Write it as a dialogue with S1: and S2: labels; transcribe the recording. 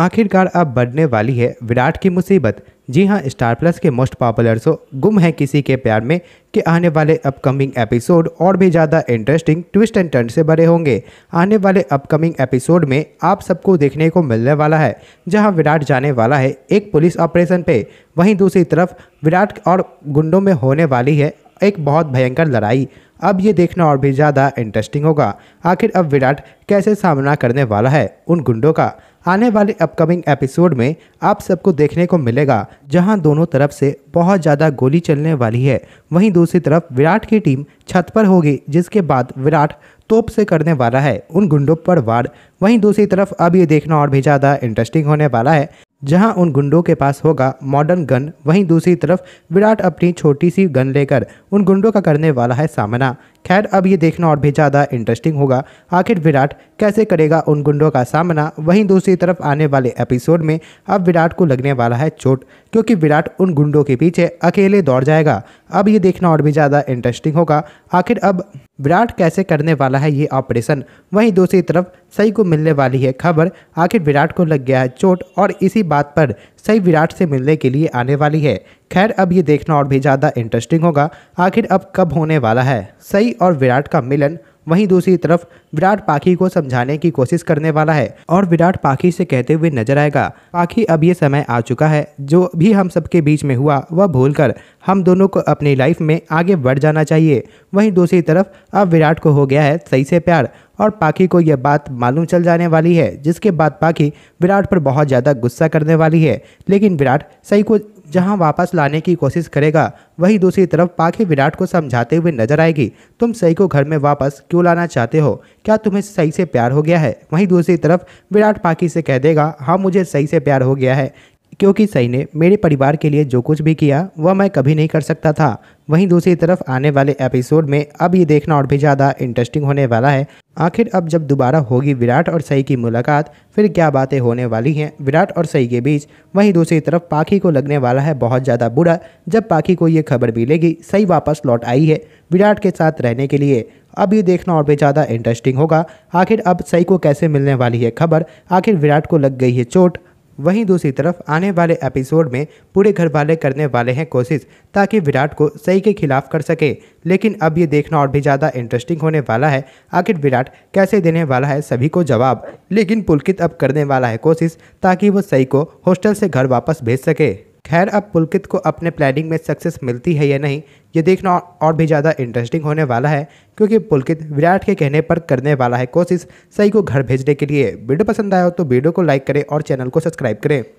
S1: आखिरकार अब बढ़ने वाली है विराट की मुसीबत जी हाँ स्टार प्लस के मोस्ट पॉपुलर शो गुम है किसी के प्यार में कि आने वाले अपकमिंग एपिसोड और भी ज़्यादा इंटरेस्टिंग ट्विस्ट एंड टर्न से भरे होंगे आने वाले अपकमिंग एपिसोड में आप सबको देखने को मिलने वाला है जहां विराट जाने वाला है एक पुलिस ऑपरेशन पे वहीं दूसरी तरफ विराट और गुंडों में होने वाली है एक बहुत भयंकर लड़ाई अब ये देखना और भी ज़्यादा इंटरेस्टिंग होगा आखिर अब विराट कैसे सामना करने वाला है उन गुंडों का आने वाले अपकमिंग एपिसोड में आप सबको देखने को मिलेगा जहां दोनों तरफ से बहुत ज़्यादा गोली चलने वाली है वहीं दूसरी तरफ विराट की टीम छत पर होगी जिसके बाद विराट तोप से करने वाला है उन गुंडों पर वार वहीं दूसरी तरफ अब ये देखना और भी ज़्यादा इंटरेस्टिंग होने वाला है जहां उन गुंडों के पास होगा मॉडर्न गन वहीं दूसरी तरफ विराट अपनी छोटी सी गन लेकर उन गुंडों का करने वाला है सामना खैर अब ये देखना और भी ज़्यादा इंटरेस्टिंग होगा आखिर विराट कैसे करेगा उन गुंडों का सामना वहीं दूसरी तरफ आने वाले एपिसोड में अब विराट को लगने वाला है चोट क्योंकि विराट उन गुंडों के पीछे अकेले दौड़ जाएगा अब ये देखना और भी ज़्यादा इंटरेस्टिंग होगा आखिर अब विराट कैसे करने वाला है ये ऑपरेशन वहीं दूसरी तरफ सही को मिलने वाली है खबर आखिर विराट को लग गया है चोट और इसी बात पर सही विराट से मिलने के लिए आने वाली है खैर अब ये देखना और भी ज़्यादा इंटरेस्टिंग होगा आखिर अब कब होने वाला है सही और विराट का मिलन वहीं दूसरी तरफ विराट पाखी को समझाने की कोशिश करने वाला है और विराट पाखी से कहते हुए नजर आएगा पाखी अब ये समय आ चुका है जो भी हम सबके बीच में हुआ वह भूलकर हम दोनों को अपनी लाइफ में आगे बढ़ जाना चाहिए वहीं दूसरी तरफ अब विराट को हो गया है सही से प्यार और पाखी को यह बात मालूम चल जाने वाली है जिसके बाद पाखी विराट पर बहुत ज़्यादा गुस्सा करने वाली है लेकिन विराट सही को जहां वापस लाने की कोशिश करेगा वहीं दूसरी तरफ पाखी विराट को समझाते हुए नजर आएगी तुम सही को घर में वापस क्यों लाना चाहते हो क्या तुम्हें सही से प्यार हो गया है वहीं दूसरी तरफ विराट पाखी से कह देगा हाँ मुझे सही से प्यार हो गया है क्योंकि सई ने मेरे परिवार के लिए जो कुछ भी किया वह मैं कभी नहीं कर सकता था वहीं दूसरी तरफ आने वाले एपिसोड में अब ये देखना और भी ज़्यादा इंटरेस्टिंग होने वाला है आखिर अब जब दोबारा होगी विराट और सई की मुलाकात फिर क्या बातें होने वाली हैं विराट और सई के बीच वहीं दूसरी तरफ पाखी को लगने वाला है बहुत ज़्यादा बुरा जब पाखी को ये खबर मिलेगी सई वापस लौट आई है विराट के साथ रहने के लिए अब ये देखना और भी ज़्यादा इंटरेस्टिंग होगा आखिर अब सई को कैसे मिलने वाली है खबर आखिर विराट को लग गई है चोट वहीं दूसरी तरफ आने वाले एपिसोड में पूरे घर वाले करने वाले हैं कोशिश ताकि विराट को सही के खिलाफ कर सके लेकिन अब ये देखना और भी ज़्यादा इंटरेस्टिंग होने वाला है आखिर विराट कैसे देने वाला है सभी को जवाब लेकिन पुलकित अब करने वाला है कोशिश ताकि वो सही को हॉस्टल से घर वापस भेज सके खैर अब पुलकित को अपने प्लानिंग में सक्सेस मिलती है या नहीं ये देखना और भी ज़्यादा इंटरेस्टिंग होने वाला है क्योंकि पुलकित विराट के कहने पर करने वाला है कोशिश सही को घर भेजने के लिए वीडियो पसंद आया हो तो वीडियो को लाइक करें और चैनल को सब्सक्राइब करें